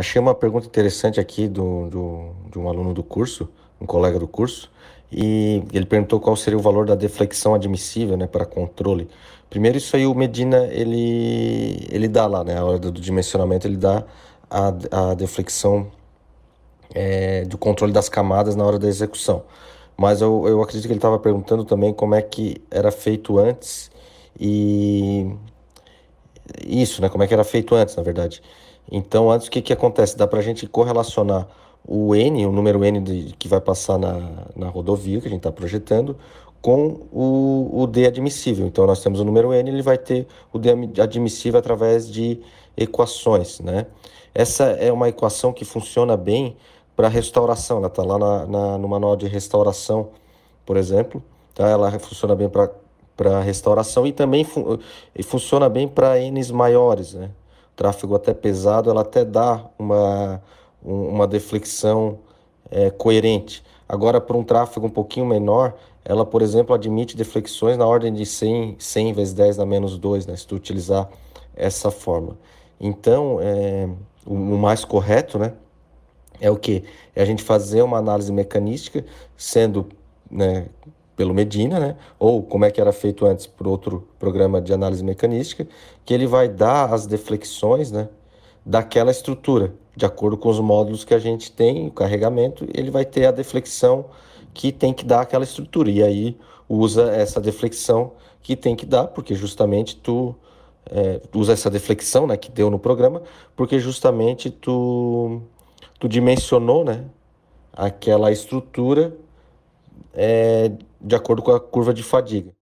Achei uma pergunta interessante aqui do, do, de um aluno do curso, um colega do curso, e ele perguntou qual seria o valor da deflexão admissível né, para controle. Primeiro, isso aí o Medina ele, ele dá lá, né, a hora do dimensionamento, ele dá a, a deflexão é, do controle das camadas na hora da execução. Mas eu, eu acredito que ele estava perguntando também como é que era feito antes e isso, né? Como é que era feito antes, na verdade. Então, antes, o que, que acontece? Dá para a gente correlacionar o N, o número N de, que vai passar na, na rodovia que a gente está projetando, com o, o D admissível. Então, nós temos o número N, ele vai ter o D admissível através de equações, né? Essa é uma equação que funciona bem para restauração. Ela está lá na, na, no manual de restauração, por exemplo. Tá? Ela funciona bem para para restauração e também fun e funciona bem para Ns maiores, né? Tráfego até pesado, ela até dá uma, uma deflexão é, coerente. Agora, para um tráfego um pouquinho menor, ela, por exemplo, admite deflexões na ordem de 100, 100 vezes 10 na menos 2, né? se tu utilizar essa fórmula. Então, é, o, o mais correto, né? é o que? É a gente fazer uma análise mecanística, sendo né, pelo Medina, né? ou como é que era feito antes por outro programa de análise mecanística, que ele vai dar as deflexões né, daquela estrutura. De acordo com os módulos que a gente tem, o carregamento, ele vai ter a deflexão que tem que dar aquela estrutura. E aí usa essa deflexão que tem que dar, porque justamente tu é, usa essa deflexão né, que deu no programa, porque justamente tu, tu dimensionou né, aquela estrutura é, de acordo com a curva de fadiga.